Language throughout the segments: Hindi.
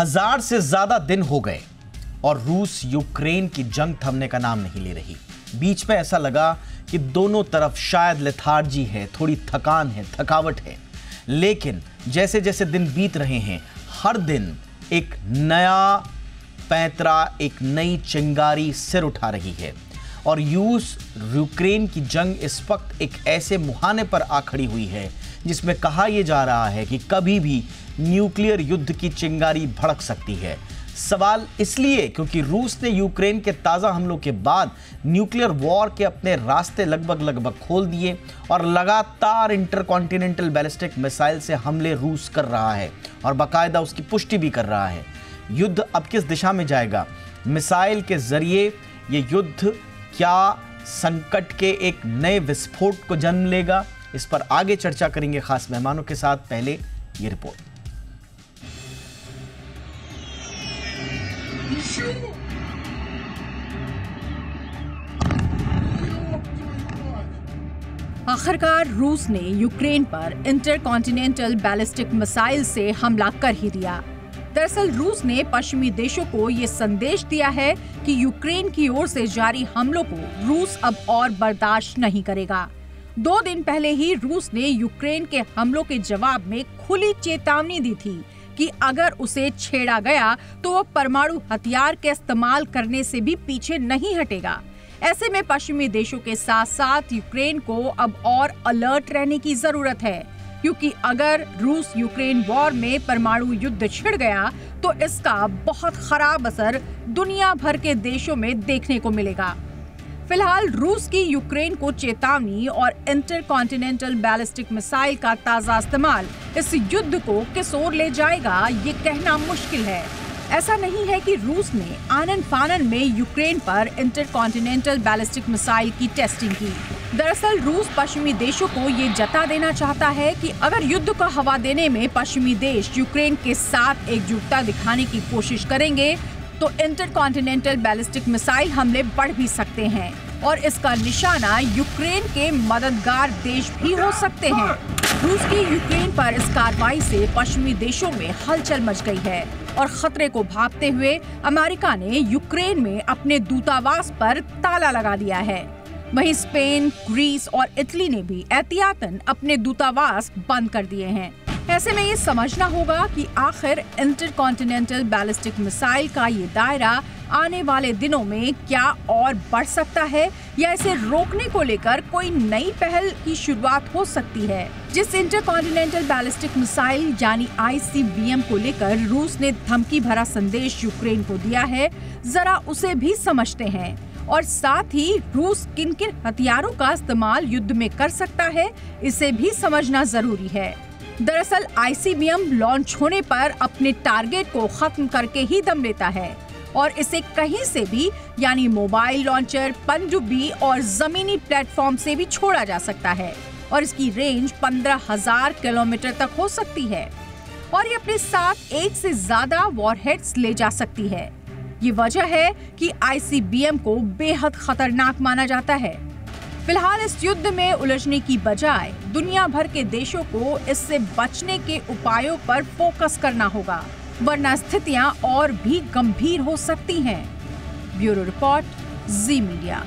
हजार से ज्यादा दिन हो गए और रूस यूक्रेन की जंग थमने का नाम नहीं ले रही बीच में ऐसा लगा कि दोनों तरफ शायद लेथार्जी है थोड़ी थकान है थकावट है लेकिन जैसे जैसे दिन बीत रहे हैं हर दिन एक नया पैतरा एक नई चिंगारी सिर उठा रही है और यूस यूक्रेन की जंग इस वक्त एक ऐसे मुहाने पर आ खड़ी हुई है जिसमें कहा यह जा रहा है कि कभी भी न्यूक्लियर युद्ध की चिंगारी भड़क सकती है सवाल इसलिए क्योंकि रूस ने यूक्रेन के ताज़ा हमलों के बाद न्यूक्लियर वॉर के अपने रास्ते लगभग लगभग खोल दिए और लगातार इंटरकॉन्टिनेंटल बैलिस्टिक मिसाइल से हमले रूस कर रहा है और बाकायदा उसकी पुष्टि भी कर रहा है युद्ध अब किस दिशा में जाएगा मिसाइल के ज़रिए ये युद्ध क्या संकट के एक नए विस्फोट को जन्म लेगा इस पर आगे चर्चा करेंगे खास मेहमानों के साथ पहले ये रिपोर्ट आखिरकार रूस ने यूक्रेन पर इंटरकॉन्टिनेंटल बैलिस्टिक मिसाइल से हमला कर ही दिया दरअसल रूस ने पश्चिमी देशों को ये संदेश दिया है कि यूक्रेन की ओर से जारी हमलों को रूस अब और बर्दाश्त नहीं करेगा दो दिन पहले ही रूस ने यूक्रेन के हमलों के जवाब में खुली चेतावनी दी थी कि अगर उसे छेड़ा गया तो वो परमाणु हथियार के इस्तेमाल करने से भी पीछे नहीं हटेगा ऐसे में पश्चिमी देशों के साथ साथ यूक्रेन को अब और अलर्ट रहने की जरूरत है क्योंकि अगर रूस यूक्रेन वॉर में परमाणु युद्ध छिड़ गया तो इसका बहुत खराब असर दुनिया भर के देशों में देखने को मिलेगा फिलहाल रूस की यूक्रेन को चेतावनी और इंटर कॉन्टिनेंटल बैलिस्टिक मिसाइल का ताजा इस्तेमाल इस युद्ध को किस ओर ले जाएगा ये कहना मुश्किल है ऐसा नहीं है कि रूस ने आनन फानन में यूक्रेन पर इंटर कॉन्टिनेंटल बैलिस्टिक मिसाइल की टेस्टिंग की दरअसल रूस पश्चिमी देशों को ये जता देना चाहता है कि अगर युद्ध को हवा देने में पश्चिमी देश यूक्रेन के साथ एकजुटता दिखाने की कोशिश करेंगे तो इंटरकॉन्टिनेंटल बैलिस्टिक मिसाइल हमले बढ़ भी सकते हैं और इसका निशाना यूक्रेन के मददगार देश भी हो सकते हैं रूस की यूक्रेन पर इस कार्रवाई से पश्चिमी देशों में हलचल मच गई है और खतरे को भागते हुए अमेरिका ने यूक्रेन में अपने दूतावास पर ताला लगा दिया है वहीं स्पेन ग्रीस और इटली ने भी एहतियातन अपने दूतावास बंद कर दिए हैं ऐसे में ये समझना होगा कि आखिर इंटरकॉन्टिनेंटल बैलिस्टिक मिसाइल का ये दायरा आने वाले दिनों में क्या और बढ़ सकता है या इसे रोकने को लेकर कोई नई पहल की शुरुआत हो सकती है जिस इंटरकॉन्टिनेंटल बैलिस्टिक मिसाइल यानी आईसीबीएम को लेकर रूस ने धमकी भरा संदेश यूक्रेन को दिया है जरा उसे भी समझते हैं और साथ ही रूस किन किन हथियारों का इस्तेमाल युद्ध में कर सकता है इसे भी समझना जरूरी है दरअसल आईसीबीएम लॉन्च होने पर अपने टारगेट को खत्म करके ही दम लेता है और इसे कहीं से भी यानी मोबाइल लॉन्चर पनडुब्बी और जमीनी प्लेटफॉर्म से भी छोड़ा जा सकता है और इसकी रेंज पंद्रह हजार किलोमीटर तक हो सकती है और ये अपने साथ एक से ज्यादा वॉरहेड्स ले जा सकती है ये वजह है कि आईसीबीएम को बेहद खतरनाक माना जाता है फिलहाल इस युद्ध में उलझने की बजाय दुनिया भर के देशों को इससे बचने के उपायों पर फोकस करना होगा वरना स्थितियां और भी गंभीर हो सकती हैं ब्यूरो रिपोर्ट जी मीडिया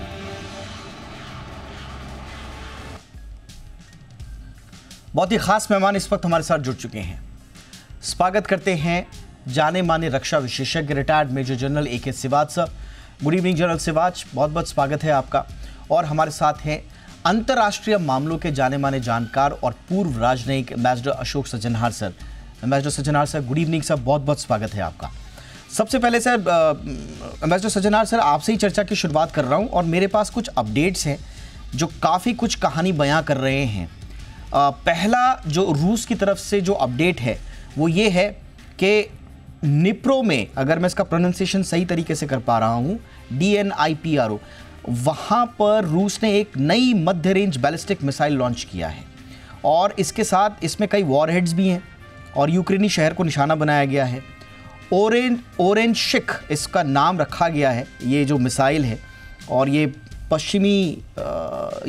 बहुत ही खास मेहमान इस वक्त हमारे साथ जुड़ चुके हैं स्वागत करते हैं जाने माने रक्षा विशेषज्ञ रिटायर्ड मेजर जनरल ए के सिवाज साहब गुड इवनिंग जनरल सिवाज बहुत बहुत स्वागत है आपका और हमारे साथ हैं अंतर्राष्ट्रीय मामलों के जाने माने जानकार और पूर्व राजनयिक ambassador Ashok Sajjanhar sir ambassador Sajjanhar sir good evening sir बहुत बहुत स्वागत है आपका सबसे पहले सर एम्बेसडर सज्जनहार सर आपसे ही चर्चा की शुरुआत कर रहा हूँ और मेरे पास कुछ अपडेट्स हैं जो काफ़ी कुछ कहानी बयां कर रहे हैं आ, पहला जो रूस की तरफ से जो अपडेट है वो ये है कि निप्रो में अगर मैं इसका प्रोनाउंसिएशन सही तरीके से कर पा रहा हूँ D N I P R O वहाँ पर रूस ने एक नई मध्य रेंज बैलिस्टिक मिसाइल लॉन्च किया है और इसके साथ इसमें कई वॉर हेड्स भी हैं और यूक्रेनी शहर को निशाना बनाया गया है ओरेंज ओरेंज शिक इसका नाम रखा गया है ये जो मिसाइल है और ये पश्चिमी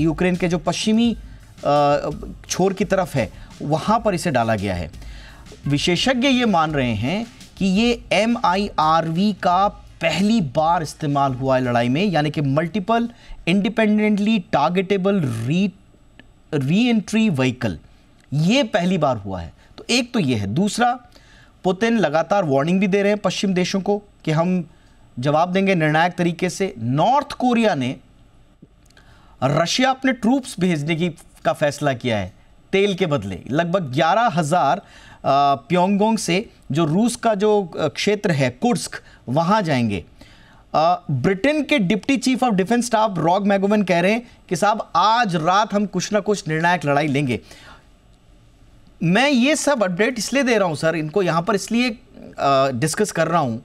यूक्रेन के जो पश्चिमी छोर की तरफ है वहाँ पर इसे डाला गया है विशेषज्ञ ये मान रहे हैं कि ये एम का पहली बार इस्तेमाल हुआ है लड़ाई में यानी कि मल्टीपल इंडिपेंडेंटली टारगेटेबल री री एंट्री व्हीकल ये पहली बार हुआ है तो एक तो ये है दूसरा पुतिन लगातार वार्निंग भी दे रहे हैं पश्चिम देशों को कि हम जवाब देंगे निर्णायक तरीके से नॉर्थ कोरिया ने रशिया अपने ट्रूप्स भेजने की का फैसला किया है तेल के बदले लगभग ग्यारह हज़ार प्योंगोंग से जो रूस का जो क्षेत्र है कुर्स्क वहाँ जाएंगे ब्रिटेन के deputy chief of defence staff Rob Magowan कह रहे हैं कि साहब आज रात हम कुछ ना कुछ निर्णायक लड़ाई लेंगे मैं ये सब अपडेट इसलिए दे रहा हूँ सर इनको यहाँ पर इसलिए डिस्कस कर रहा हूँ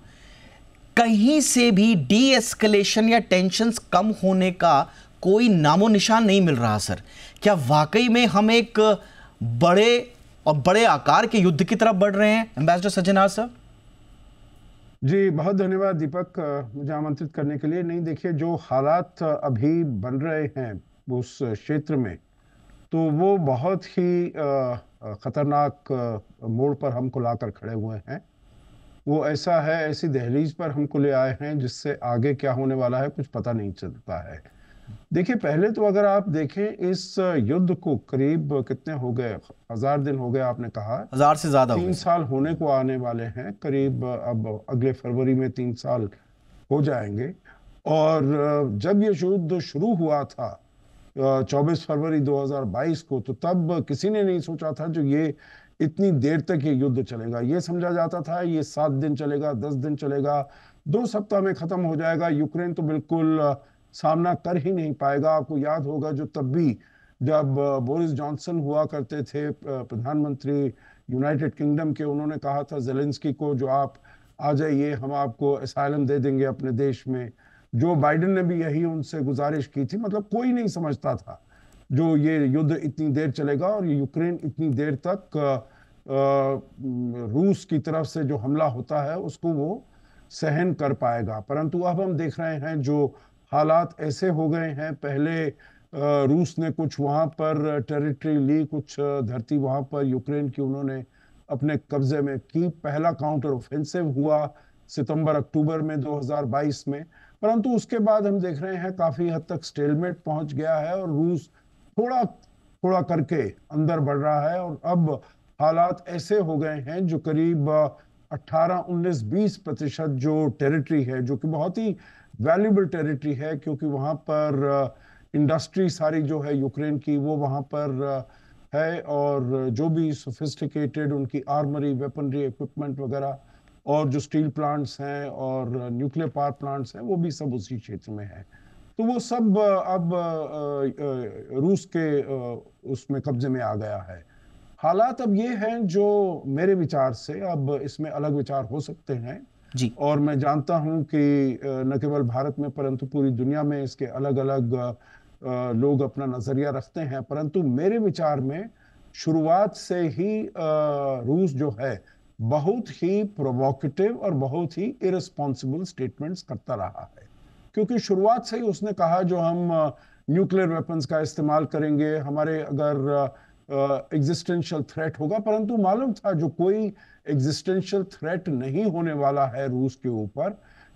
कहीं से भी डी एस्केलेशन या टेंशन कम होने का कोई नामो निशान नहीं मिल रहा सर क्या वाकई में हम एक बड़े और बड़े आकार के युद्ध की तरफ बढ़ रहे हैं एम्बेसडर सज्जनार सर जी बहुत धन्यवाद दीपक मुझे आमंत्रित करने के लिए नहीं देखिए जो हालात अभी बन रहे हैं उस क्षेत्र में तो वो बहुत ही ख़तरनाक मोड़ पर हमको लाकर खड़े हुए हैं वो ऐसा है ऐसी दहलीज पर हमको ले आए हैं जिससे आगे क्या होने वाला है कुछ पता नहीं चलता है देखिए पहले तो अगर आप देखें इस युद्ध को करीब कितने हो गए हजार दिन हो गए आपने कहा हजार से ज्यादा तीन साल होने को आने वाले हैं करीब अब अगले फरवरी में तीन साल हो जाएंगे और जब ये युद्ध शुरू हुआ था 24 फरवरी 2022 को तो तब किसी ने नहीं सोचा था जो ये इतनी देर तक ये युद्ध चलेगा ये समझा जाता था ये सात दिन चलेगा दस दिन चलेगा दो सप्ताह में ख़त्म हो जाएगा यूक्रेन तो बिल्कुल सामना कर ही नहीं पाएगा आपको याद होगा जो तब भी जब बोरिस जॉनसन हुआ करते थे प्रधानमंत्री यूनाइटेड किंगडम के उन्होंने कहा था जेलेंस्की को जो आप आ जाइए हम आपको असाइलम दे देंगे अपने देश में जो बाइडन ने भी यही उनसे गुजारिश की थी मतलब कोई नहीं समझता था जो ये युद्ध इतनी देर चलेगा और यूक्रेन इतनी देर तक रूस की तरफ से जो हमला होता है उसको वो सहन कर पाएगा परंतु अब हम देख रहे हैं जो हालात ऐसे हो गए हैं पहले रूस ने कुछ वहाँ पर टेरिटरी ली कुछ धरती वहाँ पर यूक्रेन की उन्होंने अपने कब्जे में की पहला काउंटर ऑफेंसिव हुआ सितंबर अक्टूबर में 2022 में परंतु उसके बाद हम देख रहे हैं काफ़ी हद तक स्टेलमेट पहुंच गया है और रूस थोड़ा थोड़ा करके अंदर बढ़ रहा है और अब हालात ऐसे हो गए हैं जो करीब 18, 19, 20 प्रतिशत जो टेरिटरी है जो कि बहुत ही वैल्यूबल टेरिटरी है क्योंकि वहाँ पर इंडस्ट्री सारी जो है यूक्रेन की वो वहाँ पर है और जो भी सोफिस्टिकेटेड उनकी आर्मरी वेपनरी इक्विपमेंट वगैरह और जो स्टील प्लांट्स हैं और न्यूक्लियर पावर प्लांट्स हैं वो भी सब उसी क्षेत्र में है तो वो सब अब रूस के उसमें कब्जे में आ गया है हालात अब ये हैं जो मेरे विचार से अब इसमें अलग विचार हो सकते हैं जी और मैं जानता हूं कि न केवल भारत में परंतु पूरी दुनिया में इसके अलग अलग लोग अपना नज़रिया रखते हैं परंतु मेरे विचार में शुरुआत से ही रूस जो है बहुत ही प्रोवोकेटिव और बहुत ही इरेस्पॉन्सिबल स्टेटमेंट्स करता रहा है क्योंकि शुरुआत से ही उसने कहा जो हम न्यूक्लियर वेपन्स का इस्तेमाल करेंगे हमारे अगर एग्जिस्टेंशियल थ्रेट होगा परंतु मालूम था जो कोई एग्जिस्टेंशियल थ्रेट नहीं होने वाला है रूस के ऊपर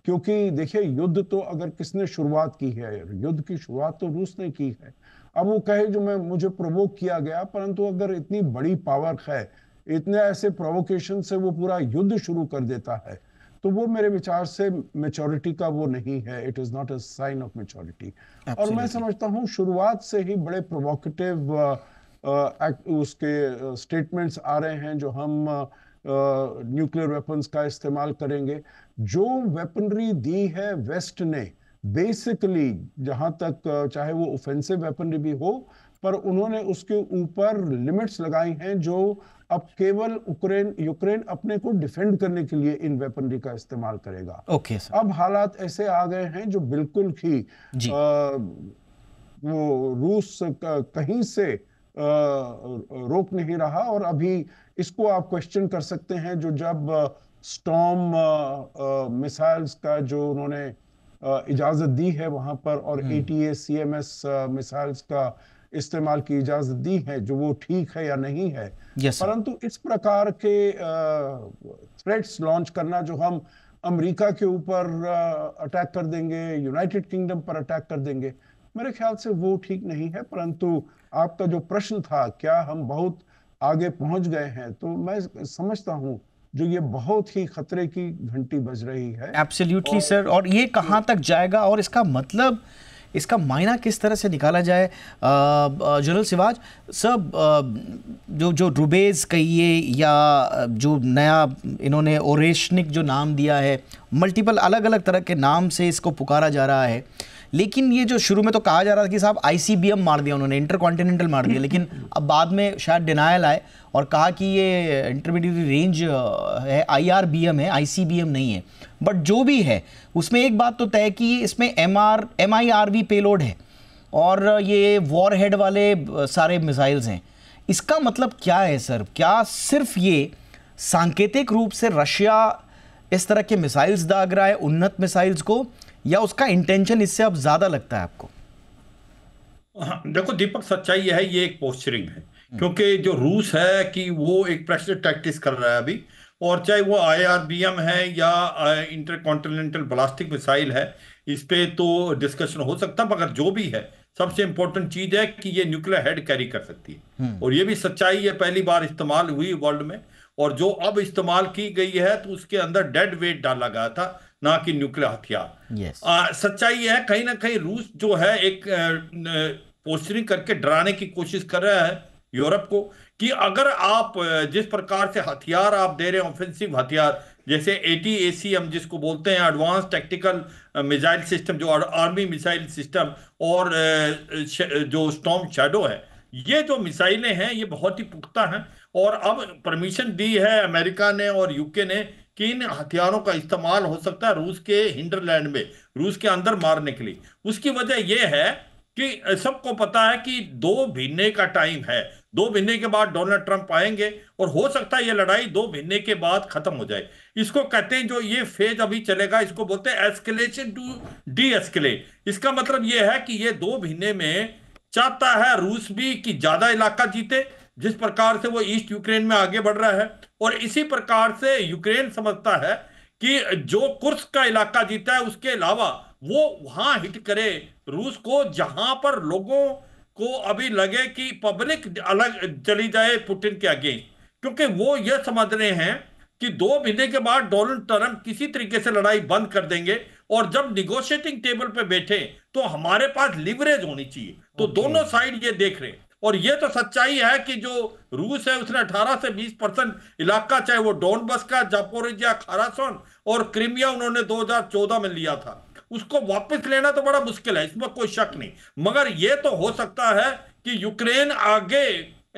क्योंकि देखिए युद्ध तो अगर किसने शुरुआत की है युद्ध की शुरुआत तो रूस ने की है अब वो कहे जो मैं मुझे प्रोवोक किया गया परंतु अगर इतनी बड़ी पावर है इतने ऐसे प्रोवोकेशन से वो पूरा युद्ध शुरू कर देता है तो वो मेरे विचार से मेचोरिटी का वो नहीं है it is not a sign of maturity और मैं समझता हूँ शुरुआत से ही बड़े प्रोवोकेटिव uh, उसके स्टेटमेंट्स आ रहे हैं जो हम न्यूक्लियर वेपन्स का इस्तेमाल करेंगे जो वेपनरी दी है वेस्ट ने बेसिकली जहां तक चाहे वो ऑफेंसिव वेपनरी भी हो पर उन्होंने उसके ऊपर लिमिट्स लगाई हैं जो अब केवल उक्रेन यूक्रेन अपने को डिफेंड करने के लिए इन वेपनरी का इस्तेमाल करेगा ओके okay, अब हालात ऐसे आ गए हैं जो बिल्कुल ही आ, वो रूस कहीं से रोक नहीं रहा और अभी इसको आप क्वेश्चन कर सकते हैं जो जब स्टॉम मिसाइल्स का जो उन्होंने इजाज़त दी है वहां पर और A T A C M S missiles का इस्तेमाल की इजाज़त दी है जो वो ठीक है या नहीं है yes, परंतु इस प्रकार के थ्रेट्स लॉन्च करना जो हम अमेरिका के ऊपर अटैक कर देंगे यूनाइटेड किंगडम पर अटैक कर देंगे मेरे ख्याल से वो ठीक नहीं है परंतु आपका जो प्रश्न था क्या हम बहुत आगे पहुंच गए हैं तो मैं समझता हूं जो ये बहुत ही खतरे की घंटी बज रही है एब्सोल्युटली सर और ये कहाँ तक जाएगा और इसका मतलब इसका मायना किस तरह से निकाला जाए जनरल सिवाज सब जो जो रुबेज कहिए या जो नया इन्होंने ओरेशनिक जो नाम दिया है मल्टीपल अलग अलग तरह के नाम से इसको पुकारा जा रहा है लेकिन ये जो शुरू में तो कहा जा रहा था कि साहब आईसीबीएम मार दिया उन्होंने इंटर कॉन्टिनेंटल मार दिया लेकिन अब बाद में शायद डिनायल आए और कहा कि ये इंटरमीडिएट रेंज है आईआरबीएम है आईसीबीएम नहीं है बट जो भी है उसमें एक बात तो तय कि इसमें M R M I R V payload है और ये वॉर हेड वाले सारे मिसाइल्स हैं इसका मतलब क्या है सर क्या सिर्फ ये सांकेतिक रूप से रशिया इस तरह के मिसाइल्स दाग रहा है उन्नत मिसाइल्स को या उसका इंटेंशन इससे अब ज़्यादा लगता है आपको हाँ देखो दीपक सच्चाई यह है ये एक पोस्टरिंग है हम्म। क्योंकि जो रूस है कि वो एक प्रेशर प्रैक्टिस कर रहा है अभी और चाहे वो आईआरबीएम है या इंटर कॉन्टिनेंटल ब्लास्टिक मिसाइल है इस पर तो डिस्कशन हो सकता है मगर जो भी है सबसे इंपॉर्टेंट चीज है कि ये न्यूक्लियर हेड कैरी कर सकती है हम्म। और ये भी सच्चाई है पहली बार इस्तेमाल हुई वर्ल्ड में और जो अब इस्तेमाल की गई है तो उसके अंदर डेड वेट डाला गया था ना कि न्यूक्लियर हथियार yes. सच्चाई है कहीं ना कहीं रूस जो है एक पोस्टरिंग करके डराने की कोशिश कर रहा है यूरोप को कि अगर आप जिस प्रकार से हथियार आप दे रहे हैं ऑफेंसिव हथियार जैसे ए टी ए सी हम जिसको बोलते हैं एडवांस टेक्टिकल मिसाइल सिस्टम जो आर्मी मिसाइल सिस्टम और जो स्टॉम शेडो है ये जो मिसाइलें हैं ये बहुत ही पुख्ता हैं और अब परमिशन दी है अमेरिका ने और यूके ने कि इन हथियारों का इस्तेमाल हो सकता है रूस के हिंडरलैंड में रूस के अंदर मारने के लिए उसकी वजह यह है कि सबको पता है कि दो भिन्ने का टाइम है दो भिन्ने के बाद डोनाल्ड ट्रंप आएंगे और हो सकता है ये लड़ाई दो भिन्ने के बाद खत्म हो जाए इसको कहते हैं जो ये फेज अभी चलेगा इसको बोलते हैं एस्केलेशन टू डी एस्केलेट इसका मतलब ये है कि ये दो भिन्ने में चाहता है रूस भी कि ज्यादा इलाका जीते जिस प्रकार से वो ईस्ट यूक्रेन में आगे बढ़ रहा है और इसी प्रकार से यूक्रेन समझता है कि जो कुर्स का इलाका जीता है उसके अलावा वो वहां हिट करे रूस को जहां पर लोगों को अभी लगे कि पब्लिक अलग चली जाए पुटिन के आगे क्योंकि वो यह समझ रहे हैं कि दो महीने के बाद डोनाल्ड ट्रंप किसी तरीके से लड़ाई बंद कर देंगे और जब निगोशिएटिंग टेबल पर बैठे तो हमारे पास लिवरेज होनी चाहिए तो दोनों साइड ये देख रहे हैं और ये तो सच्चाई है कि जो रूस है उसने 18 से 20 परसेंट इलाका चाहे वो डोनबस का जापोरिजिया खारासोन और क्रीमिया उन्होंने 2014 में लिया था उसको वापस लेना तो बड़ा मुश्किल है इसमें कोई शक नहीं मगर ये तो हो सकता है कि यूक्रेन आगे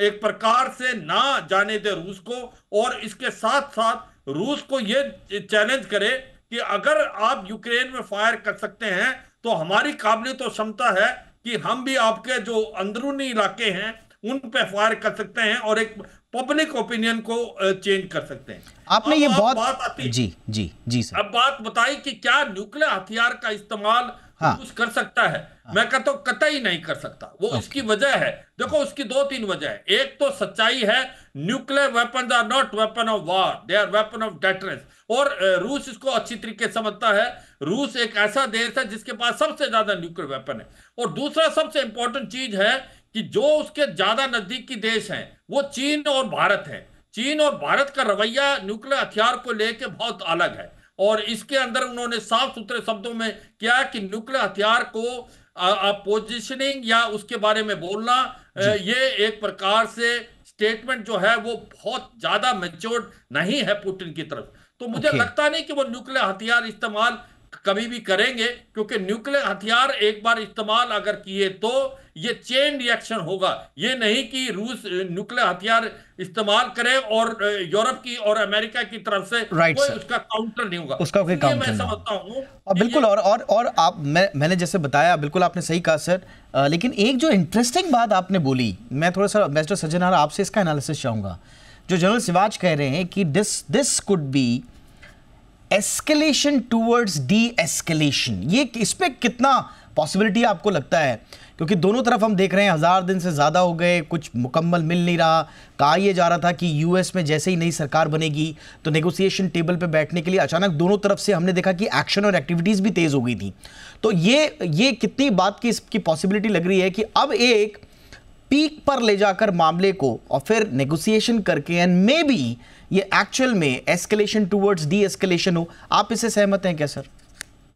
एक प्रकार से ना जाने दे रूस को और इसके साथ साथ रूस को ये चैलेंज करे कि अगर आप यूक्रेन में फायर कर सकते हैं तो हमारी काबिलियत और क्षमता है कि हम भी आपके जो अंदरूनी इलाके हैं उन पे फायर कर सकते हैं और एक पब्लिक ओपिनियन को चेंज कर सकते हैं आपने ये बहुत बात आती जी जी जी सर। अब बात बताई कि क्या न्यूक्लियर हथियार का इस्तेमाल हाँ। कुछ कर सकता है मैं कहता तो हूँ कतई नहीं कर सकता वो उसकी वजह है देखो उसकी दो तीन वजह है एक तो सच्चाई है nuclear weapon are not weapon of war they are weapon of deterrence और रूस इसको अच्छी तरीके समझता है रूस एक ऐसा देश है जिसके पास सबसे ज्यादा न्यूक्लियर वेपन है और दूसरा सबसे इंपॉर्टेंट चीज है कि जो उसके ज्यादा नजदीकी देश है वो चीन और भारत है चीन और भारत का रवैया न्यूक्लियर हथियार को लेकर बहुत अलग है और इसके अंदर उन्होंने साफ सुथरे शब्दों में किया कि न्यूक्लियर हथियार को पोजिशनिंग या उसके बारे में बोलना ये एक प्रकार से स्टेटमेंट जो है वो बहुत ज्यादा मेच्योर्ड नहीं है पुतिन की तरफ तो मुझे okay. लगता नहीं कि वो न्यूक्लियर हथियार इस्तेमाल कभी भी करेंगे क्योंकि न्यूक्लियर हथियार एक बार इस्तेमाल अगर किए तो ये चेन रिएक्शन होगा ये नहीं कि रूस न्यूक्लियर हथियार इस्तेमाल करे और यूरोप की और अमेरिका की तरफ से right, कोई उसका काउंटर नहीं होगा उसका कोई काउंटर मैं समझता हूँ और बिल्कुल और और और आप मैं मैंने जैसे बताया बिल्कुल आपने सही कहा सर लेकिन एक जो इंटरेस्टिंग बात आपने बोली मैं थोड़ा सा एम्बेसडर सज्जनार आपसे इसका एनालिसिस चाहूंगा जो जनरल सिवाज कह रहे हैं कि this this could be escalation towards de escalation ये इस पर कितना पॉसिबिलिटी आपको लगता है क्योंकि दोनों तरफ हम देख रहे हैं हज़ार दिन से ज़्यादा हो गए कुछ मुकम्मल मिल नहीं रहा कहा यह जा रहा था कि यूएस में जैसे ही नई सरकार बनेगी तो नेगोशिएशन टेबल पर बैठने के लिए अचानक दोनों तरफ से हमने देखा कि एक्शन और एक्टिविटीज़ भी तेज़ हो गई थी तो ये ये कितनी बात की इसकी पॉसिबिलिटी लग रही है कि अब एक पीक पर ले जाकर मामले को और फिर नेगोसिएशन करके एंड मे बी ये एक्चुअल में एस्केलेशन टूवर्ड्स डी एस्केलेशन हो आप इसे सहमत हैं क्या सर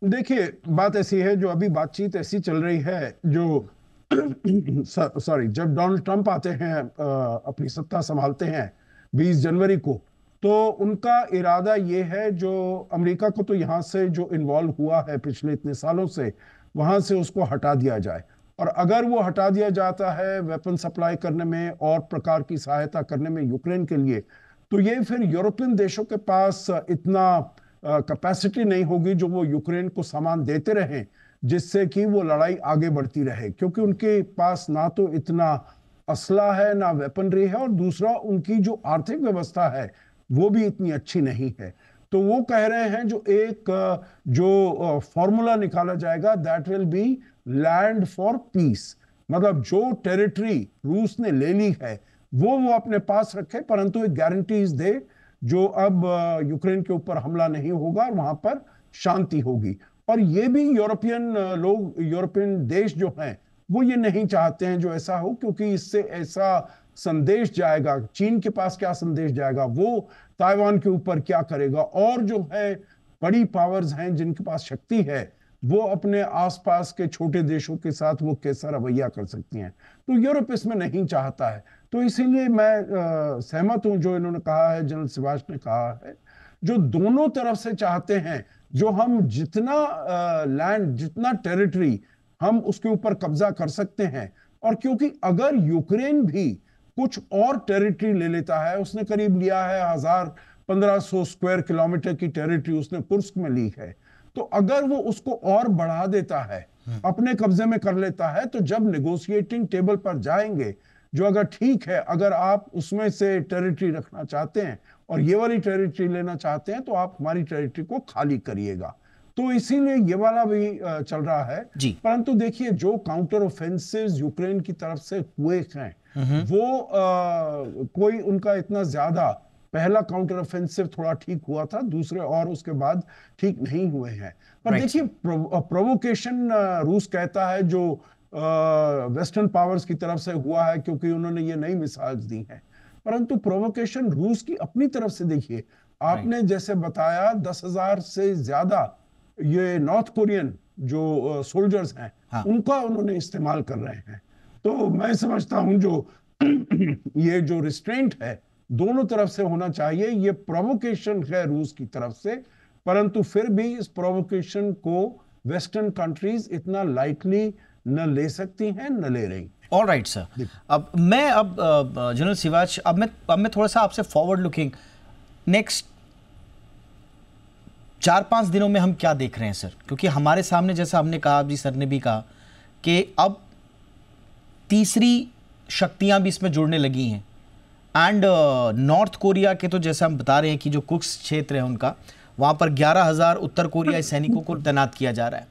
देखिए बात ऐसी है जो अभी बातचीत ऐसी चल रही है जो सॉरी जब डोनाल्ड ट्रंप आते हैं आ, अपनी सत्ता संभालते हैं 20 जनवरी को तो उनका इरादा ये है जो अमेरिका को तो यहाँ से जो इन्वॉल्व हुआ है पिछले इतने सालों से वहां से उसको हटा दिया जाए और अगर वो हटा दिया जाता है वेपन सप्लाई करने में और प्रकार की सहायता करने में यूक्रेन के लिए तो ये फिर यूरोपियन देशों के पास इतना कैपेसिटी नहीं होगी जो वो यूक्रेन को सामान देते रहे जिससे कि वो लड़ाई आगे बढ़ती रहे क्योंकि उनके पास ना तो इतना असला है ना वेपनरी है और दूसरा उनकी जो आर्थिक व्यवस्था है वो भी इतनी अच्छी नहीं है तो वो कह रहे हैं जो एक जो फॉर्मूला निकाला जाएगा that will be land for peace मतलब जो टेरिटरी रूस ने ले ली है वो वो अपने पास रखे परंतु एक गारंटीज दे जो अब यूक्रेन के ऊपर हमला नहीं होगा और वहां पर शांति होगी और ये भी यूरोपियन लोग यूरोपियन देश जो हैं वो ये नहीं चाहते हैं जो ऐसा हो क्योंकि इससे ऐसा संदेश जाएगा चीन के पास क्या संदेश जाएगा वो ताइवान के ऊपर क्या करेगा और जो है बड़ी पावर्स हैं जिनके पास शक्ति है वो अपने आसपास के छोटे देशों के साथ वो कैसा रवैया कर सकती हैं तो यूरोप इसमें नहीं चाहता है तो इसीलिए मैं सहमत हूं जो इन्होंने कहा है जनरल सुभाष ने कहा है जो दोनों तरफ से चाहते हैं जो हम जितना लैंड जितना टेरिटरी हम उसके ऊपर कब्जा कर सकते हैं और क्योंकि अगर यूक्रेन भी कुछ और टेरिटरी ले लेता है उसने करीब लिया है हजार पंद्रह सौ स्क्वायर किलोमीटर की टेरिटरी उसने कुर्स्क में ली है तो अगर वो उसको और बढ़ा देता है हम्म। अपने कब्जे में कर लेता है तो जब नेगोशिएटिंग टेबल पर जाएंगे जो अगर ठीक है अगर आप उसमें से टेरिटरी रखना चाहते हैं और ये वाली टेरिटरी लेना चाहते हैं तो आप हमारी टेरिटरी को खाली करिएगा तो इसीलिए ये वाला भी चल रहा है परंतु देखिए जो काउंटर ऑफेंसिव यूक्रेन की तरफ से हुए हैं वो आ, कोई उनका इतना ज्यादा पहला काउंटर ऑफेंसिव थोड़ा ठीक हुआ था दूसरे और उसके बाद ठीक नहीं हुए हैं पर right. देखिए प्रोवोकेशन रूस कहता है जो वेस्टर्न पावर्स की तरफ से हुआ है क्योंकि उन्होंने ये नई मिसाल्स दी हैं परंतु प्रोवोकेशन रूस की अपनी तरफ से देखिए आपने जैसे बताया दस हजार से ज्यादा ये नॉर्थ कोरियन जो सोल्जर्स हैं हाँ। उनका उन्होंने इस्तेमाल कर रहे हैं तो मैं समझता हूं जो ये जो रिस्ट्रेंट है दोनों तरफ से होना चाहिए ये प्रोवोकेशन है रूस की तरफ से परंतु फिर भी इस प्रोवोकेशन को वेस्टर्न कंट्रीज इतना लाइटली न ले सकती हैं न ले रही ऑल राइट सर अब मैं अब जनरल सिवाच अब मैं अब मैं थोड़ा सा आपसे फॉरवर्ड लुकिंग नेक्स्ट चार पांच दिनों में हम क्या देख रहे हैं सर क्योंकि हमारे सामने जैसा हमने कहा जी सर ने भी कहा कि अब तीसरी शक्तियां भी इसमें जुड़ने लगी हैं एंड नॉर्थ कोरिया के तो जैसे हम बता रहे हैं कि जो कुक्स क्षेत्र है उनका वहां पर ग्यारह हज़ार उत्तर कोरियाई सैनिकों को तैनात किया जा रहा है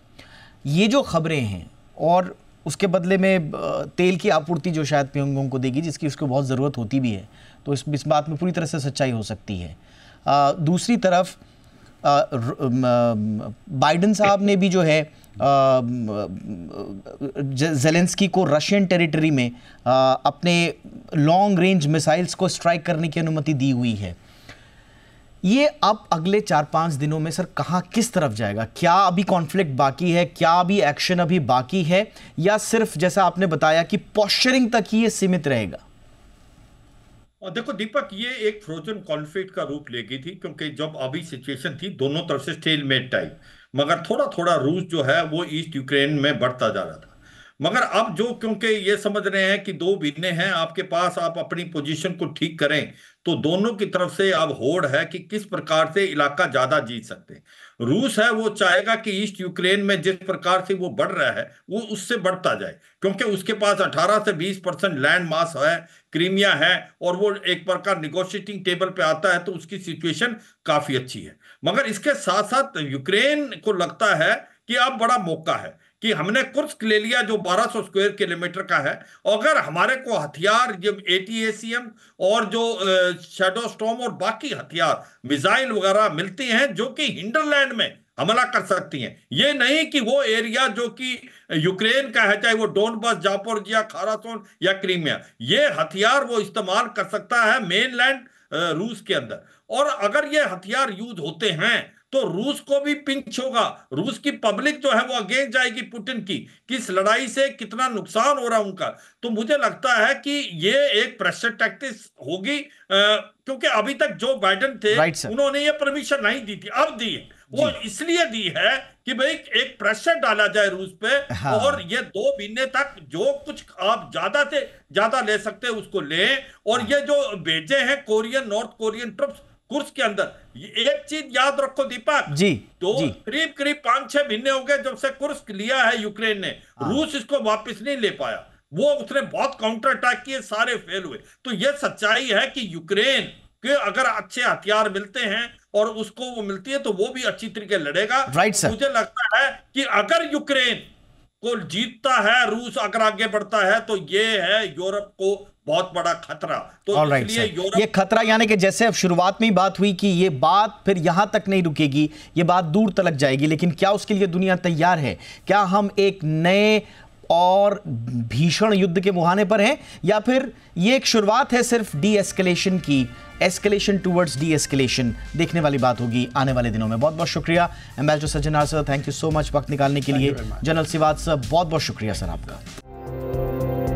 ये जो खबरें हैं और उसके बदले में तेल की आपूर्ति जो शायद प्योंगोंग को देगी जिसकी उसको बहुत ज़रूरत होती भी है तो इस इस बात में पूरी तरह से सच्चाई हो सकती है आ, दूसरी तरफ बाइडन साहब ने भी जो है जेलेंस्की को रशियन टेरिटरी में आ, अपने लॉन्ग रेंज मिसाइल्स को स्ट्राइक करने की अनुमति दी हुई है ये अब अगले चार पांच दिनों में सर कहां किस तरफ जाएगा क्या अभी कॉन्फ्लिक्ट बाकी है क्या अभी एक्शन अभी बाकी है या सिर्फ जैसा आपने बताया कि पॉस्चरिंग तक ही ये सीमित रहेगा और देखो दीपक ये एक फ्रोजन कॉन्फ्लिक्ट का रूप ले गई थी क्योंकि जब अभी सिचुएशन थी दोनों तरफ से स्टेलमेट टाइप मगर थोड़ा थोड़ा रूस जो है वो ईस्ट यूक्रेन में बढ़ता जा रहा था मगर अब जो क्योंकि ये समझ रहे हैं कि दो बिन्ने हैं आपके पास आप अपनी पोजीशन को ठीक करें तो दोनों की तरफ से अब होड़ है कि किस प्रकार से इलाका ज्यादा जीत सकते हैं रूस है वो चाहेगा कि ईस्ट यूक्रेन में जिस प्रकार से वो बढ़ रहा है वो उससे बढ़ता जाए क्योंकि उसके पास 18 से 20 परसेंट लैंड मास है क्रीमिया है और वो एक प्रकार निगोशिएटिंग टेबल पे आता है तो उसकी सिचुएशन काफी अच्छी है मगर इसके साथ साथ यूक्रेन को लगता है कि अब बड़ा मौका है कि हमने कुर्स ले लिया जो 1200 स्क्वायर किलोमीटर का है अगर हमारे को हथियार जो ए और जो शेडो स्टॉम और बाकी हथियार मिसाइल वगैरह मिलती हैं जो कि हिंडरलैंड में हमला कर सकती हैं ये नहीं कि वो एरिया जो कि यूक्रेन का है चाहे वो डोनबस या खारासोन या क्रीमिया ये हथियार वो इस्तेमाल कर सकता है मेनलैंड रूस के अंदर और अगर ये हथियार यूज होते हैं तो रूस को भी पिंच होगा रूस की पब्लिक जो है वो अगेंस्ट जाएगी पुतिन की किस लड़ाई से कितना नुकसान हो रहा उनका तो मुझे लगता है कि ये एक प्रेशर टैक्टिस होगी क्योंकि अभी तक जो बाइडन थे right, उन्होंने ये परमिशन नहीं दी थी अब दी है वो इसलिए दी है कि भाई एक प्रेशर डाला जाए रूस पे हाँ। और ये दो महीने तक जो कुछ आप ज्यादा से ज्यादा ले सकते हैं उसको ले और हाँ। ये जो भेजे हैं Korean North Korean troops Kursk के अंदर एक चीज याद रखो दीपक जी तो करीब करीब पांच छह महीने हो गए जब से कुर्स लिया है यूक्रेन ने हाँ। रूस इसको वापस नहीं ले पाया वो उसने बहुत काउंटर अटैक किए सारे फेल हुए तो ये सच्चाई है कि यूक्रेन के अगर अच्छे हथियार मिलते हैं और उसको वो मिलती है तो वो भी अच्छी तरीके लड़ेगा right, मुझे लगता है कि अगर यूक्रेन को जीतता है रूस अगर आगे बढ़ता है तो ये है यूरोप को बहुत बड़ा खतरा तो right, यूरोप ये खतरा यानी कि जैसे अब शुरुआत में ही बात हुई कि ये बात फिर यहां तक नहीं रुकेगी ये बात दूर तक जाएगी लेकिन क्या उसके लिए दुनिया तैयार है क्या हम एक नए और भीषण युद्ध के मुहाने पर हैं या फिर ये एक शुरुआत है सिर्फ डी एस्केलेशन की एस्केलेशन टूवर्ड्स डी एस्केलेशन देखने वाली बात होगी आने वाले दिनों में बहुत बहुत शुक्रिया ambassador Sajjan R sir thank you so much वक्त निकालने के लिए जनरल सिवाद सर बहुत बहुत शुक्रिया सर आपका